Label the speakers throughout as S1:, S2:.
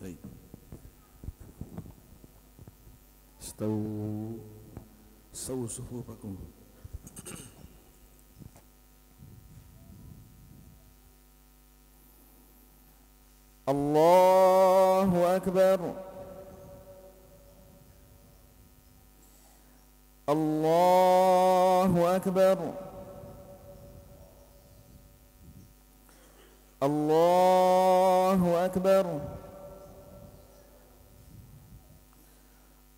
S1: طيب استووا استووا صفوفكم الله أكبر الله أكبر الله أكبر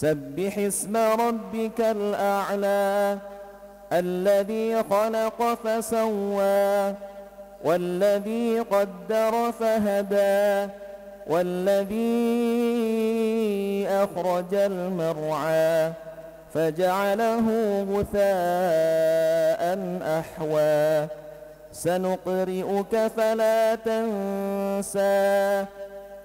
S1: سبح اسم ربك الأعلى الذي خلق فسوى والذي قدر فهدى والذي أخرج المرعى فجعله غثاء أحوى سنقرئك فلا تنسى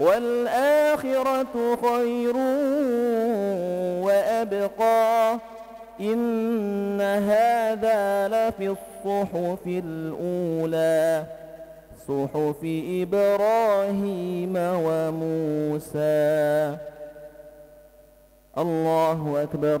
S1: والآخرة خير وأبقى إن هذا لفي الصحف الأولى صحف إبراهيم وموسى الله أكبر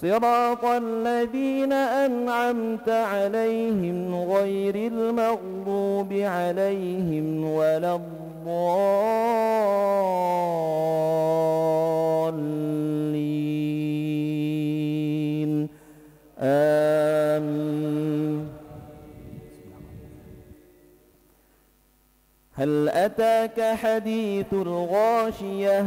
S1: صراط الذين أنعمت عليهم غير المغضوب عليهم ولا الضالين آمين هل أتاك حديث الغاشية؟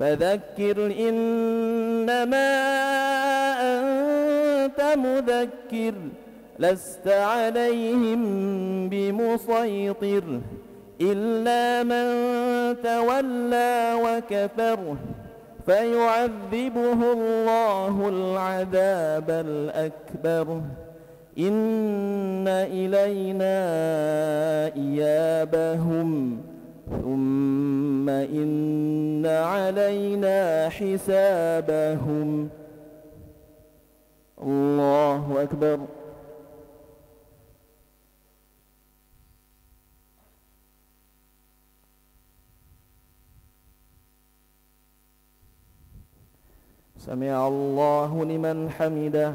S1: فذكر إنما أنت مذكر لست عليهم بمسيطر إلا من تولى وكفر فيعذبه الله العذاب الأكبر إن إلينا إيابهم ثم إن علينا حسابهم الله أكبر سمع الله لمن حمده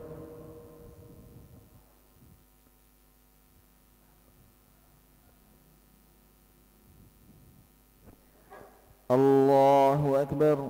S1: الله أكبر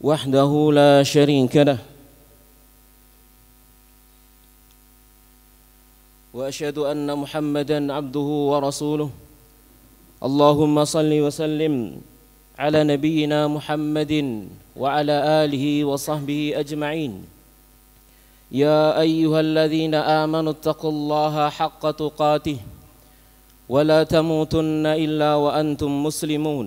S2: وحده لا شريك له واشهد ان محمدا عبده ورسوله اللهم صل وسلم على نبينا محمد وعلى اله وصحبه اجمعين يا ايها الذين امنوا اتقوا الله حق تقاته ولا تموتن الا وانتم مسلمون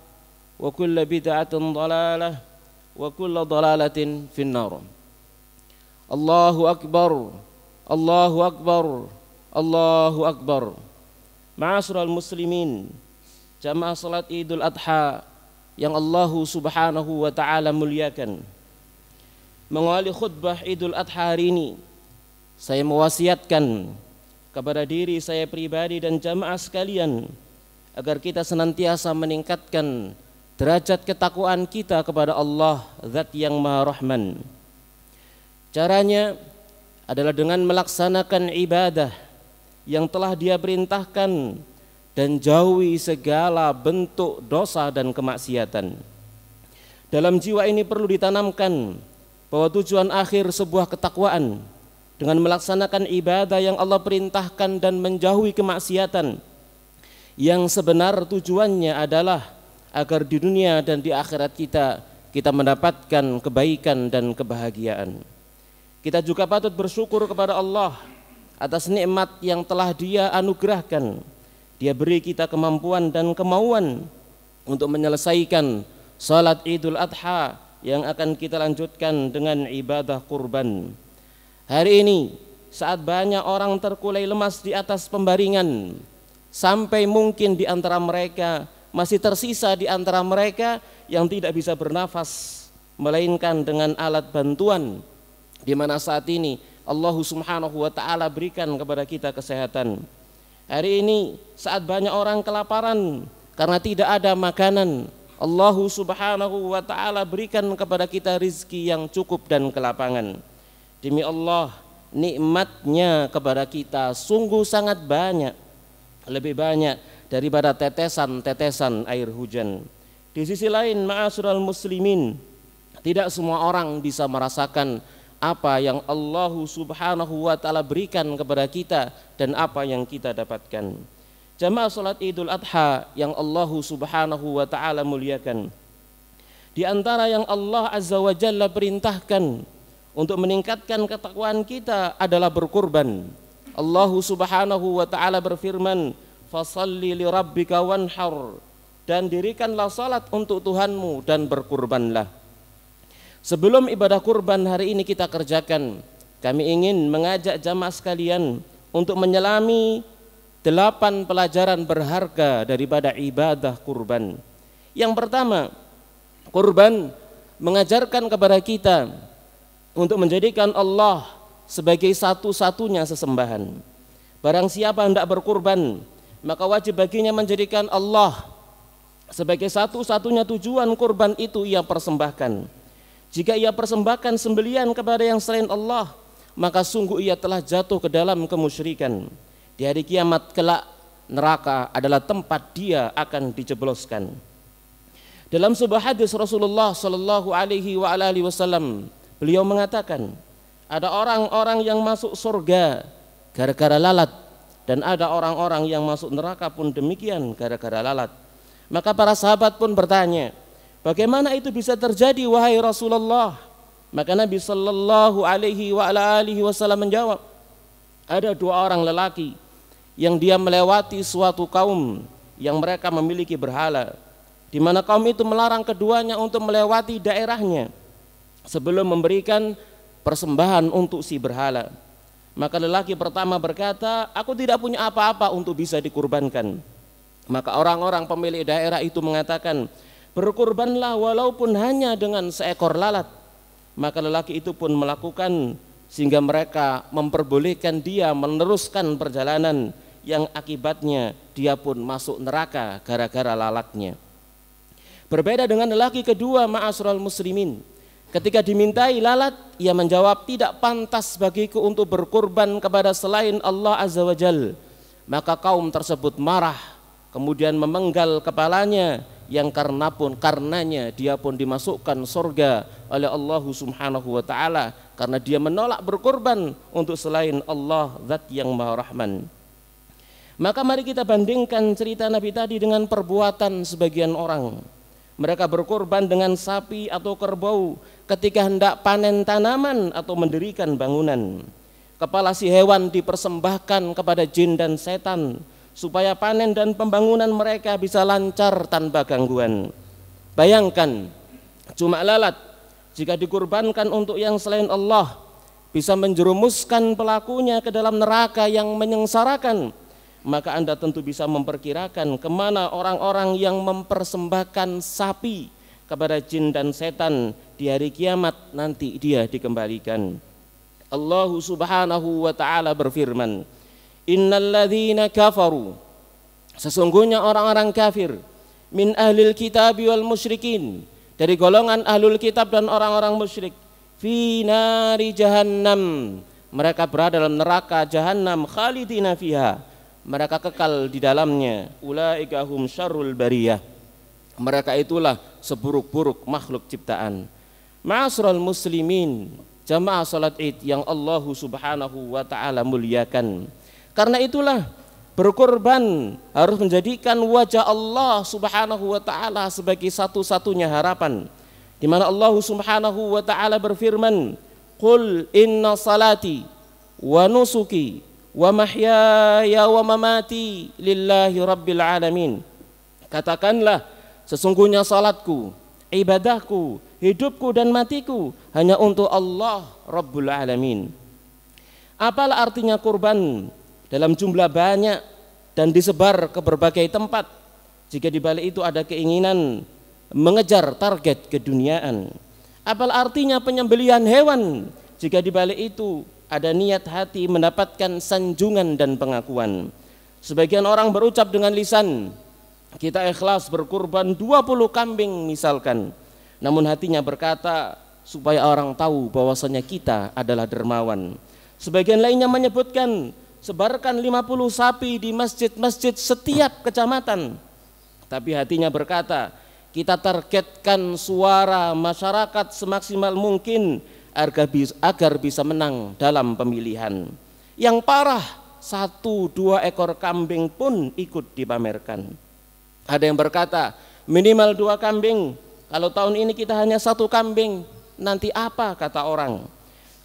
S2: وكل بدعة ضلالة وكل ضلالة في النار الله أكبر الله أكبر الله أكبر معاشر المسلمين jamaah salat Idul Adha yang Allah Subhanahu wa taala muliakan. Mengawali khutbah Idul Adha hari ini, saya mewasiatkan kepada diri saya pribadi dan jamaah sekalian agar kita senantiasa meningkatkan derajat ketakwaan kita kepada Allah Zat yang Maha Rahman. Caranya adalah dengan melaksanakan ibadah yang telah Dia perintahkan dan jauhi segala bentuk dosa dan kemaksiatan. Dalam jiwa ini perlu ditanamkan bahwa tujuan akhir sebuah ketakwaan dengan melaksanakan ibadah yang Allah perintahkan dan menjauhi kemaksiatan yang sebenar tujuannya adalah agar di dunia dan di akhirat kita kita mendapatkan kebaikan dan kebahagiaan. Kita juga patut bersyukur kepada Allah atas nikmat yang telah Dia anugerahkan. Dia beri kita kemampuan dan kemauan untuk menyelesaikan salat Idul Adha yang akan kita lanjutkan dengan ibadah kurban. Hari ini saat banyak orang terkulai lemas di atas pembaringan sampai mungkin di antara mereka masih tersisa di antara mereka yang tidak bisa bernafas melainkan dengan alat bantuan di mana saat ini Allah Subhanahu wa taala berikan kepada kita kesehatan. Hari ini saat banyak orang kelaparan karena tidak ada makanan, Allah Subhanahu wa taala berikan kepada kita rizki yang cukup dan kelapangan. Demi Allah, nikmatnya kepada kita sungguh sangat banyak, lebih banyak daripada tetesan-tetesan air hujan. Di sisi lain, ma'asyiral muslimin, tidak semua orang bisa merasakan apa yang Allah Subhanahu wa taala berikan kepada kita dan apa yang kita dapatkan. Jamaah salat Idul Adha yang Allah Subhanahu wa taala muliakan. Di antara yang Allah Azza wa Jalla perintahkan untuk meningkatkan ketakwaan kita adalah berkurban. Allah Subhanahu wa taala berfirman, fasalli li rabbika wanhar dan dirikanlah salat untuk Tuhanmu dan berkurbanlah. Sebelum ibadah kurban hari ini kita kerjakan, kami ingin mengajak jamaah sekalian untuk menyelami delapan pelajaran berharga daripada ibadah kurban. Yang pertama, kurban mengajarkan kepada kita untuk menjadikan Allah sebagai satu-satunya sesembahan. Barang siapa hendak berkurban, maka wajib baginya menjadikan Allah sebagai satu-satunya tujuan kurban itu ia persembahkan. Jika ia persembahkan sembelian kepada yang selain Allah, maka sungguh ia telah jatuh ke dalam kemusyrikan. Di hari kiamat kelak neraka adalah tempat dia akan dijebloskan. Dalam sebuah hadis Rasulullah Shallallahu Alaihi Wasallam beliau mengatakan, ada orang-orang yang masuk surga gara-gara lalat dan ada orang-orang yang masuk neraka pun demikian gara-gara lalat. Maka para sahabat pun bertanya, bagaimana itu bisa terjadi wahai Rasulullah? Maka Nabi Sallallahu Alaihi wa ala Wasallam menjawab, ada dua orang lelaki yang dia melewati suatu kaum yang mereka memiliki berhala, di mana kaum itu melarang keduanya untuk melewati daerahnya sebelum memberikan persembahan untuk si berhala. Maka lelaki pertama berkata, aku tidak punya apa-apa untuk bisa dikurbankan. Maka orang-orang pemilik daerah itu mengatakan, berkurbanlah walaupun hanya dengan seekor lalat. Maka lelaki itu pun melakukan sehingga mereka memperbolehkan dia meneruskan perjalanan yang akibatnya dia pun masuk neraka gara-gara lalatnya. Berbeda dengan lelaki kedua ma'asral muslimin Ketika dimintai lalat, ia menjawab, tidak pantas bagiku untuk berkorban kepada selain Allah Azza wa Jal. Maka kaum tersebut marah, kemudian memenggal kepalanya, yang karena pun karenanya dia pun dimasukkan surga oleh Allah Subhanahu wa taala karena dia menolak berkorban untuk selain Allah zat yang Maha Rahman. Maka mari kita bandingkan cerita Nabi tadi dengan perbuatan sebagian orang. Mereka berkorban dengan sapi atau kerbau ketika hendak panen tanaman atau mendirikan bangunan. Kepala si hewan dipersembahkan kepada jin dan setan supaya panen dan pembangunan mereka bisa lancar tanpa gangguan. Bayangkan, cuma lalat jika dikurbankan untuk yang selain Allah bisa menjerumuskan pelakunya ke dalam neraka yang menyengsarakan maka Anda tentu bisa memperkirakan kemana orang-orang yang mempersembahkan sapi kepada jin dan setan di hari kiamat nanti dia dikembalikan. Allah Subhanahu wa taala berfirman, "Innalladzina kafaru" Sesungguhnya orang-orang kafir min ahlil kitab wal musyrikin dari golongan ahlul kitab dan orang-orang musyrik fi nari jahannam mereka berada dalam neraka jahannam khalidina fiha mereka kekal di dalamnya ulaika hum syarrul bariyah mereka itulah seburuk-buruk makhluk ciptaan ma'asral muslimin jamaah salat id yang Allah subhanahu wa ta'ala muliakan karena itulah berkorban harus menjadikan wajah Allah subhanahu wa ta'ala sebagai satu-satunya harapan di mana Allah subhanahu wa ta'ala berfirman Qul inna salati wa nusuki wa mahyaya wa mamati lillahi rabbil alamin. Katakanlah sesungguhnya salatku, ibadahku, hidupku dan matiku hanya untuk Allah Rabbul Alamin. Apalah artinya kurban dalam jumlah banyak dan disebar ke berbagai tempat jika di balik itu ada keinginan mengejar target keduniaan. Apalah artinya penyembelian hewan jika di balik itu ada niat hati mendapatkan sanjungan dan pengakuan. Sebagian orang berucap dengan lisan, kita ikhlas berkurban 20 kambing misalkan. Namun hatinya berkata supaya orang tahu bahwasanya kita adalah dermawan. Sebagian lainnya menyebutkan sebarkan 50 sapi di masjid-masjid setiap kecamatan. Tapi hatinya berkata, kita targetkan suara masyarakat semaksimal mungkin agar bisa menang dalam pemilihan. Yang parah, satu dua ekor kambing pun ikut dipamerkan. Ada yang berkata, minimal dua kambing, kalau tahun ini kita hanya satu kambing, nanti apa kata orang?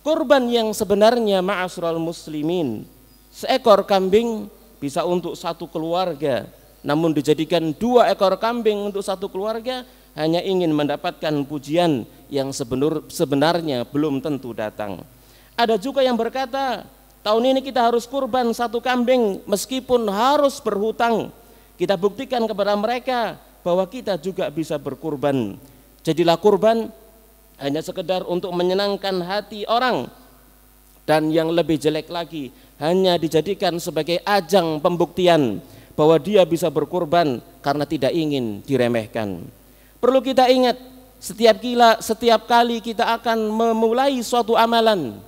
S2: Kurban yang sebenarnya ma'asral muslimin, seekor kambing bisa untuk satu keluarga, namun dijadikan dua ekor kambing untuk satu keluarga, hanya ingin mendapatkan pujian yang sebenur, sebenarnya belum tentu datang. Ada juga yang berkata, tahun ini kita harus kurban satu kambing meskipun harus berhutang. Kita buktikan kepada mereka bahwa kita juga bisa berkurban. Jadilah kurban hanya sekedar untuk menyenangkan hati orang dan yang lebih jelek lagi hanya dijadikan sebagai ajang pembuktian bahwa dia bisa berkurban karena tidak ingin diremehkan. Perlu kita ingat, setiap kila, setiap kali kita akan memulai suatu amalan,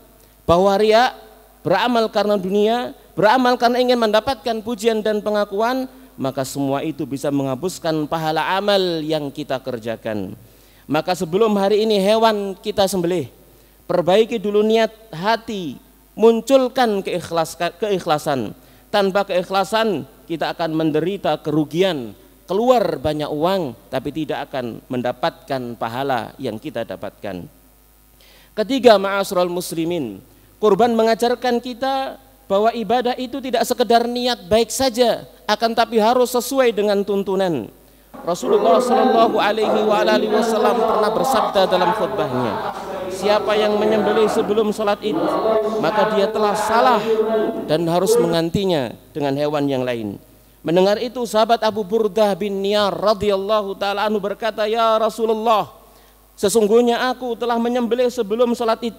S2: bahwa ria beramal karena dunia, beramal karena ingin mendapatkan pujian dan pengakuan, maka semua itu bisa menghapuskan pahala amal yang kita kerjakan. Maka sebelum hari ini hewan kita sembelih, perbaiki dulu niat hati, munculkan keikhlasan. keikhlasan. Tanpa keikhlasan kita akan menderita kerugian, keluar banyak uang tapi tidak akan mendapatkan pahala yang kita dapatkan. Ketiga, ma'asrul muslimin. Kurban mengajarkan kita bahwa ibadah itu tidak sekedar niat baik saja, akan tapi harus sesuai dengan tuntunan. Rasulullah Shallallahu Alaihi Wasallam pernah bersabda dalam khutbahnya, siapa yang menyembelih sebelum sholat id, maka dia telah salah dan harus mengantinya dengan hewan yang lain. Mendengar itu sahabat Abu Burdah bin Niyar radhiyallahu taala anhu berkata, "Ya Rasulullah, sesungguhnya aku telah menyembelih sebelum salat Id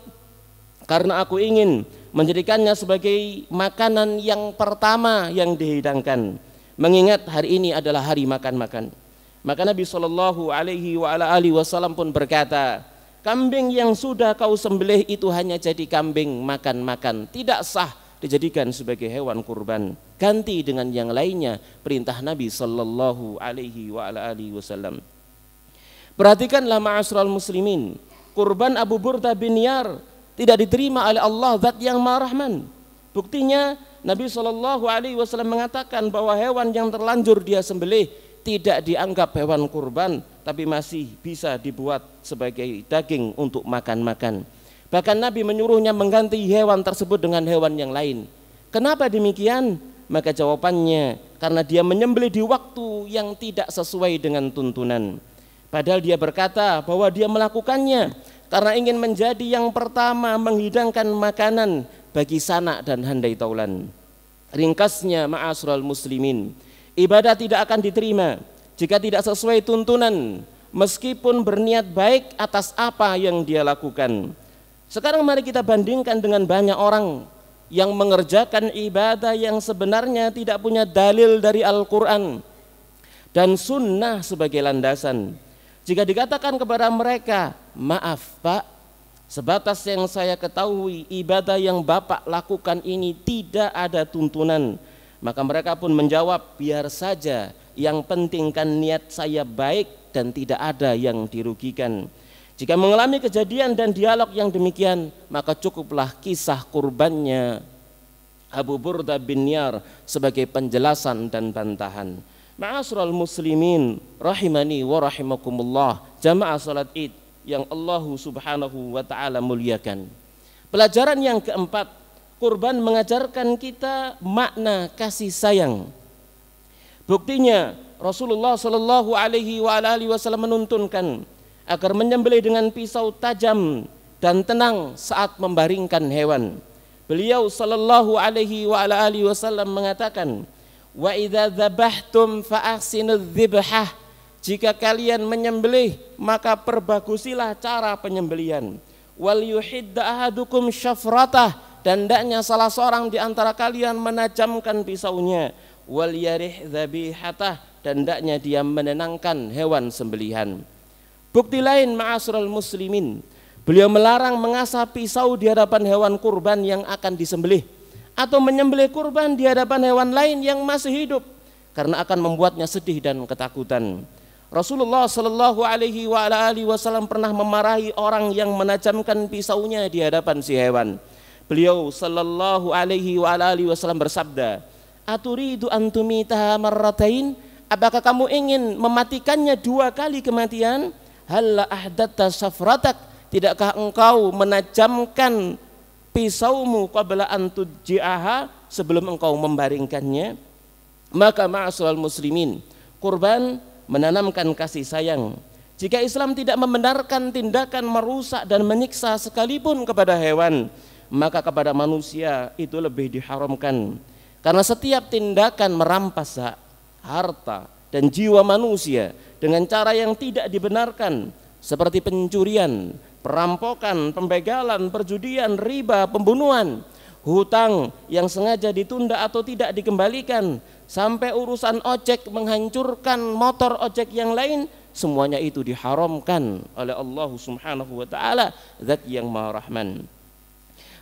S2: karena aku ingin menjadikannya sebagai makanan yang pertama yang dihidangkan, mengingat hari ini adalah hari makan-makan." Maka Nabi Shallallahu alaihi wa ala alihi wasallam pun berkata, "Kambing yang sudah kau sembelih itu hanya jadi kambing makan-makan, tidak sah." dijadikan sebagai hewan kurban ganti dengan yang lainnya perintah Nabi sallallahu Alaihi Wasallam perhatikanlah ma'asral muslimin kurban Abu Burda bin Yar tidak diterima oleh Allah zat yang marahman buktinya Nabi sallallahu Alaihi Wasallam mengatakan bahwa hewan yang terlanjur dia sembelih tidak dianggap hewan kurban tapi masih bisa dibuat sebagai daging untuk makan-makan. Bahkan Nabi menyuruhnya mengganti hewan tersebut dengan hewan yang lain. Kenapa demikian? Maka jawabannya karena dia menyembelih di waktu yang tidak sesuai dengan tuntunan. Padahal dia berkata bahwa dia melakukannya karena ingin menjadi yang pertama menghidangkan makanan bagi sanak dan handai taulan. Ringkasnya ma'asral muslimin, ibadah tidak akan diterima jika tidak sesuai tuntunan meskipun berniat baik atas apa yang dia lakukan. Sekarang mari kita bandingkan dengan banyak orang yang mengerjakan ibadah yang sebenarnya tidak punya dalil dari Al-Quran dan sunnah sebagai landasan. Jika dikatakan kepada mereka, maaf pak, sebatas yang saya ketahui ibadah yang bapak lakukan ini tidak ada tuntunan. Maka mereka pun menjawab, biar saja yang pentingkan niat saya baik dan tidak ada yang dirugikan. Jika mengalami kejadian dan dialog yang demikian, maka cukuplah kisah kurbannya Abu Burda bin Yar sebagai penjelasan dan bantahan. Ma'asral muslimin rahimani wa rahimakumullah jamaah salat id yang Allah subhanahu wa ta'ala muliakan. Pelajaran yang keempat, kurban mengajarkan kita makna kasih sayang. Buktinya Rasulullah Shallallahu Alaihi Wasallam menuntunkan agar menyembelih dengan pisau tajam dan tenang saat membaringkan hewan. Beliau sallallahu alaihi wa ala alihi wasallam mengatakan, "Wa idza dzabhtum fa dzibhah." Jika kalian menyembelih, maka perbagusilah cara penyembelian. Wal yuhidda ahadukum syafratah dan hendaknya salah seorang di antara kalian menajamkan pisaunya. Wal yarih dzabihatah dan hendaknya dia menenangkan hewan sembelihan. Bukti lain ma'asral muslimin. Beliau melarang mengasah pisau di hadapan hewan kurban yang akan disembelih atau menyembelih kurban di hadapan hewan lain yang masih hidup karena akan membuatnya sedih dan ketakutan. Rasulullah Shallallahu Alaihi Wasallam pernah memarahi orang yang menajamkan pisaunya di hadapan si hewan. Beliau Shallallahu Alaihi Wasallam bersabda, "Aturidu antumita marratain? Apakah kamu ingin mematikannya dua kali kematian?" halla ahdatta safratak tidakkah engkau menajamkan pisaumu qabla an tujji'aha sebelum engkau membaringkannya maka ma'asul muslimin kurban menanamkan kasih sayang jika Islam tidak membenarkan tindakan merusak dan menyiksa sekalipun kepada hewan maka kepada manusia itu lebih diharamkan karena setiap tindakan merampas harta dan jiwa manusia dengan cara yang tidak dibenarkan seperti pencurian, perampokan, pembegalan, perjudian, riba, pembunuhan, hutang yang sengaja ditunda atau tidak dikembalikan, sampai urusan ojek menghancurkan motor ojek yang lain, semuanya itu diharamkan oleh Allah Subhanahu wa taala, zat yang Maha Rahman.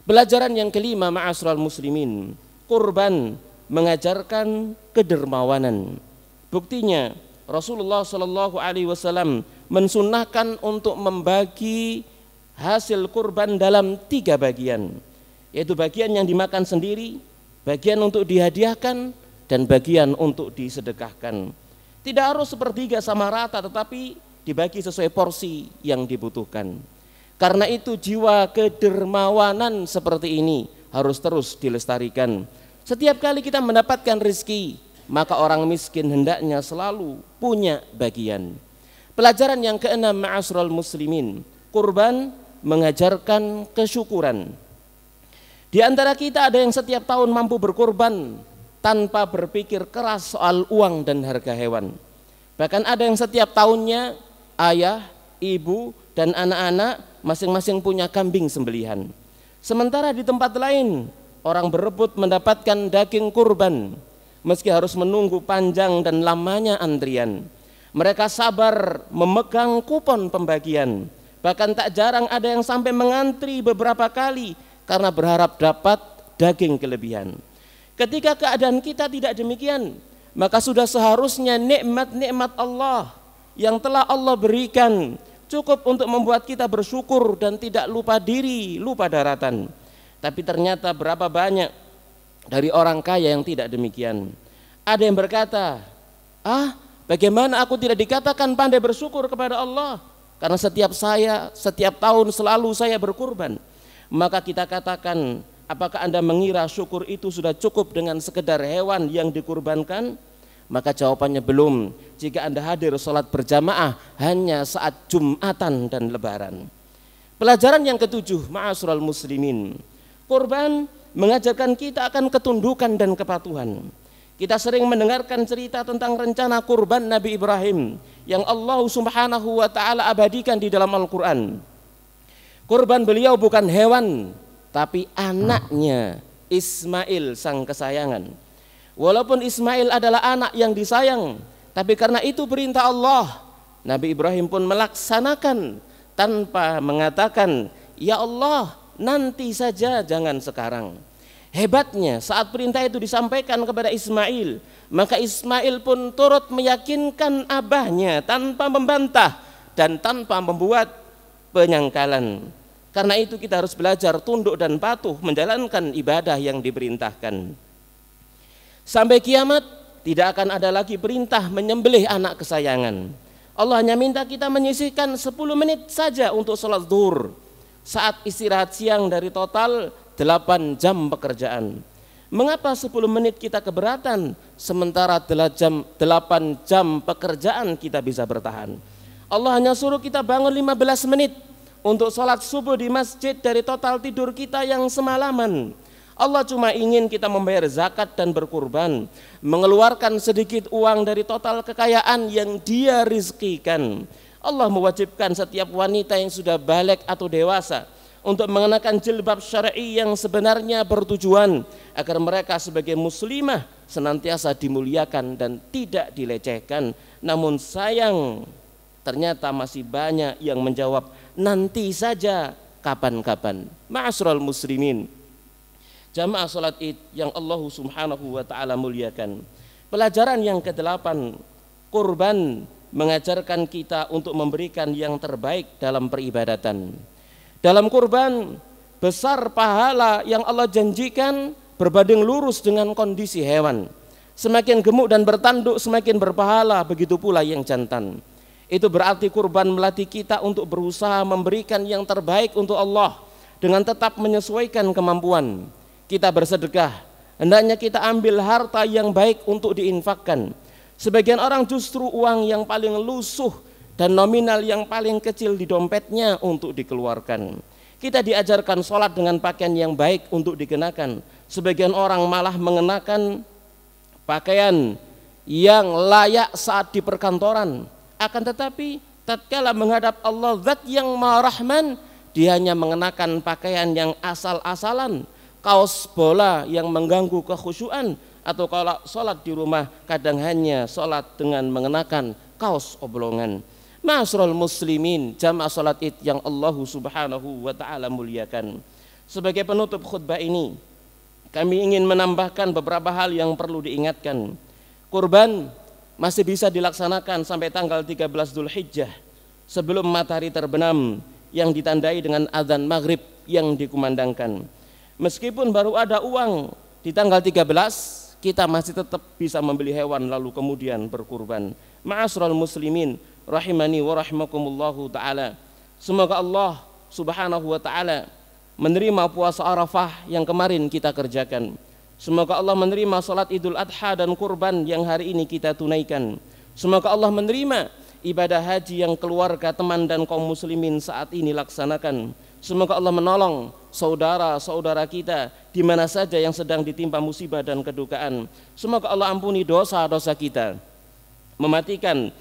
S2: Pelajaran yang kelima ma'asral muslimin, kurban mengajarkan kedermawanan. Buktinya Rasulullah Shallallahu Alaihi Wasallam mensunahkan untuk membagi hasil kurban dalam tiga bagian, yaitu bagian yang dimakan sendiri, bagian untuk dihadiahkan, dan bagian untuk disedekahkan. Tidak harus sepertiga sama rata, tetapi dibagi sesuai porsi yang dibutuhkan. Karena itu jiwa kedermawanan seperti ini harus terus dilestarikan. Setiap kali kita mendapatkan rezeki, maka orang miskin hendaknya selalu punya bagian. Pelajaran yang keenam ma'asrul muslimin, kurban mengajarkan kesyukuran. Di antara kita ada yang setiap tahun mampu berkorban tanpa berpikir keras soal uang dan harga hewan. Bahkan ada yang setiap tahunnya ayah, ibu, dan anak-anak masing-masing punya kambing sembelihan. Sementara di tempat lain orang berebut mendapatkan daging kurban meski harus menunggu panjang dan lamanya antrian. Mereka sabar memegang kupon pembagian. Bahkan tak jarang ada yang sampai mengantri beberapa kali karena berharap dapat daging kelebihan. Ketika keadaan kita tidak demikian, maka sudah seharusnya nikmat-nikmat Allah yang telah Allah berikan cukup untuk membuat kita bersyukur dan tidak lupa diri, lupa daratan. Tapi ternyata berapa banyak dari orang kaya yang tidak demikian. Ada yang berkata, "Ah, bagaimana aku tidak dikatakan pandai bersyukur kepada Allah? Karena setiap saya, setiap tahun selalu saya berkurban." Maka kita katakan, apakah Anda mengira syukur itu sudah cukup dengan sekedar hewan yang dikurbankan? Maka jawabannya belum. Jika Anda hadir sholat berjamaah hanya saat Jumatan dan Lebaran. Pelajaran yang ketujuh, al muslimin. Kurban mengajarkan kita akan ketundukan dan kepatuhan. Kita sering mendengarkan cerita tentang rencana kurban Nabi Ibrahim yang Allah Subhanahu wa taala abadikan di dalam Al-Qur'an. Kurban beliau bukan hewan, tapi anaknya Ismail sang kesayangan. Walaupun Ismail adalah anak yang disayang, tapi karena itu perintah Allah, Nabi Ibrahim pun melaksanakan tanpa mengatakan, "Ya Allah, nanti saja jangan sekarang." Hebatnya saat perintah itu disampaikan kepada Ismail, maka Ismail pun turut meyakinkan abahnya tanpa membantah dan tanpa membuat penyangkalan. Karena itu kita harus belajar tunduk dan patuh menjalankan ibadah yang diperintahkan. Sampai kiamat tidak akan ada lagi perintah menyembelih anak kesayangan. Allah hanya minta kita menyisihkan 10 menit saja untuk sholat zuhur. Saat istirahat siang dari total 8 jam pekerjaan. Mengapa 10 menit kita keberatan sementara 8 jam, pekerjaan kita bisa bertahan? Allah hanya suruh kita bangun 15 menit untuk sholat subuh di masjid dari total tidur kita yang semalaman. Allah cuma ingin kita membayar zakat dan berkurban, mengeluarkan sedikit uang dari total kekayaan yang dia rizkikan. Allah mewajibkan setiap wanita yang sudah balik atau dewasa untuk mengenakan jilbab syar'i yang sebenarnya bertujuan agar mereka sebagai muslimah senantiasa dimuliakan dan tidak dilecehkan. Namun sayang ternyata masih banyak yang menjawab nanti saja kapan-kapan. Ma'asral muslimin. Jamaah salat Id yang Allah Subhanahu wa taala muliakan. Pelajaran yang kedelapan, kurban mengajarkan kita untuk memberikan yang terbaik dalam peribadatan dalam kurban besar pahala yang Allah janjikan berbanding lurus dengan kondisi hewan. Semakin gemuk dan bertanduk semakin berpahala, begitu pula yang jantan. Itu berarti kurban melatih kita untuk berusaha memberikan yang terbaik untuk Allah dengan tetap menyesuaikan kemampuan. Kita bersedekah, hendaknya kita ambil harta yang baik untuk diinfakkan. Sebagian orang justru uang yang paling lusuh dan nominal yang paling kecil di dompetnya untuk dikeluarkan. Kita diajarkan sholat dengan pakaian yang baik untuk dikenakan. Sebagian orang malah mengenakan pakaian yang layak saat di perkantoran. Akan tetapi tatkala menghadap Allah zat yang maha rahman, dia hanya mengenakan pakaian yang asal-asalan, kaos bola yang mengganggu kekhusyuan, atau kalau sholat di rumah kadang hanya sholat dengan mengenakan kaos oblongan. Masrul muslimin jamaah salat id yang Allah subhanahu wa ta'ala muliakan Sebagai penutup khutbah ini Kami ingin menambahkan beberapa hal yang perlu diingatkan Kurban masih bisa dilaksanakan sampai tanggal 13 Dhul Hijjah Sebelum matahari terbenam yang ditandai dengan azan maghrib yang dikumandangkan Meskipun baru ada uang di tanggal 13 kita masih tetap bisa membeli hewan lalu kemudian berkurban. Ma'asral muslimin, rahimani wa rahimakumullahu taala. Semoga Allah Subhanahu wa taala menerima puasa Arafah yang kemarin kita kerjakan. Semoga Allah menerima salat Idul Adha dan kurban yang hari ini kita tunaikan. Semoga Allah menerima ibadah haji yang keluarga, teman dan kaum muslimin saat ini laksanakan. Semoga Allah menolong saudara-saudara kita di mana saja yang sedang ditimpa musibah dan kedukaan. Semoga Allah ampuni dosa-dosa kita. Mematikan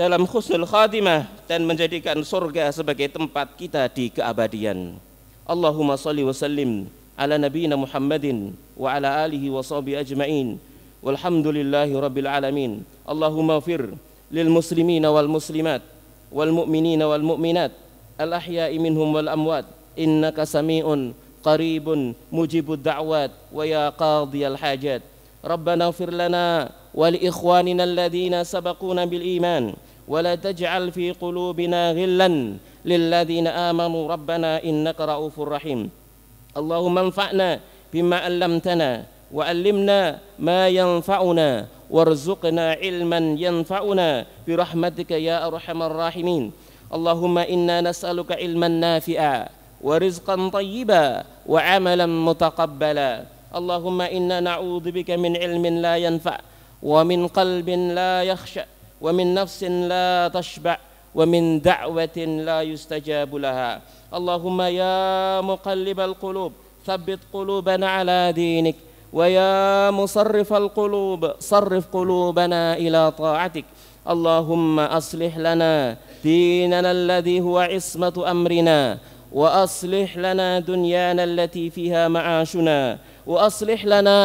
S2: dalam khusnul khatimah dan menjadikan surga sebagai tempat kita di keabadian. Allahumma salli wa sallim ala nabiyina Muhammadin wa ala alihi wa sahbihi ajma'in. Walhamdulillahi rabbil alamin. Allahumma fir lil muslimina wal muslimat wal mu'minina wal mu'minat al ahya'i minhum wal amwat innaka sami'un qaribun mujibud da'wat wa ya qadiyal hajat. Rabbana fir lana wa li ikhwanina alladhina ولا تجعل في قلوبنا غلا للذين آمنوا ربنا إنك رؤوف رحيم اللهم انفعنا بما علمتنا وعلمنا ما ينفعنا وارزقنا علما ينفعنا برحمتك يا أرحم الراحمين اللهم إنا نسألك علما نافعا ورزقا طيبا وعملا متقبلا اللهم إنا نعوذ بك من علم لا ينفع ومن قلب لا يخشأ ومن نفس لا تشبع ومن دعوة لا يستجاب لها اللهم يا مقلب القلوب ثبت قلوبنا على دينك ويا مصرف القلوب صرف قلوبنا إلى طاعتك اللهم أصلح لنا ديننا الذي هو عصمة أمرنا وأصلح لنا دنيانا التي فيها معاشنا وأصلح لنا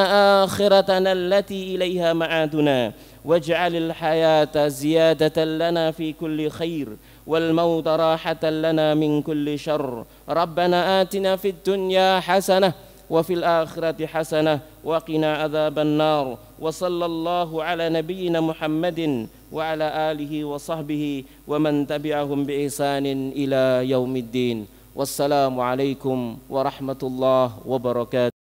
S2: آخرتنا التي إليها معادنا واجعل الحياة زيادة لنا في كل خير والموت راحة لنا من كل شر ربنا آتنا في الدنيا حسنة وفي الآخرة حسنة وقنا عذاب النار وصلى الله على نبينا محمد وعلى آله وصحبه ومن تبعهم بإحسان إلى يوم الدين والسلام عليكم ورحمة الله وبركاته